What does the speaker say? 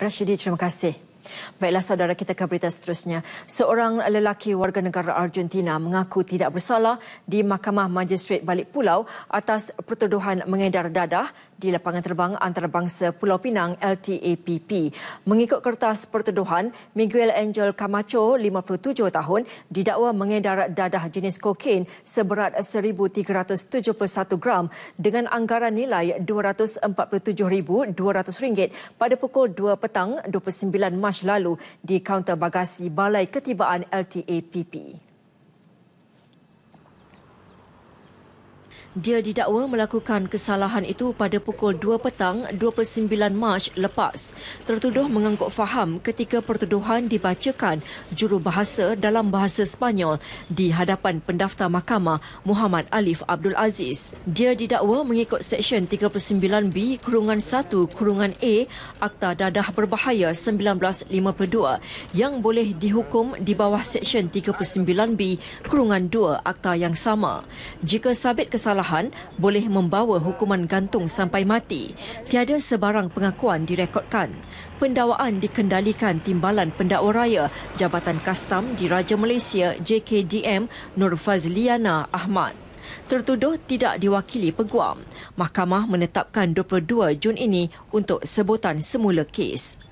Rashidi, terima kasih. Baiklah saudara kita ke berita seterusnya. Seorang lelaki warga negara Argentina mengaku tidak bersalah di Mahkamah Majistret Balik Pulau atas pertuduhan mengedar dadah di lapangan terbang antarabangsa Pulau Pinang LTAPP. Mengikut kertas pertuduhan, Miguel Angel Camacho, 57 tahun, didakwa mengedar dadah jenis kokain seberat 1,371 gram dengan anggaran nilai RM247,200 pada pukul 2 petang 29 Mac lalu di kaunter bagasi Balai Ketibaan LTAPP. Dia didakwa melakukan kesalahan itu pada pukul 2 petang 29 Mac lepas. Tertuduh mengangguk faham ketika pertuduhan dibacakan jurubahasa dalam bahasa Spanyol di hadapan pendaftar mahkamah Muhammad Alif Abdul Aziz. Dia didakwa mengikut Seksyen 39B Kurungan 1 Kurungan A Akta Dadah Berbahaya 1952 yang boleh dihukum di bawah Seksyen 39B Kurungan 2 Akta yang sama. Jika sabit kesalahan kesalahan boleh membawa hukuman gantung sampai mati. Tiada sebarang pengakuan direkodkan. Pendawaan dikendalikan Timbalan Pendakwa Raya Jabatan Kastam di Raja Malaysia JKDM Nur Fazliana Ahmad. Tertuduh tidak diwakili peguam. Mahkamah menetapkan 22 Jun ini untuk sebutan semula kes.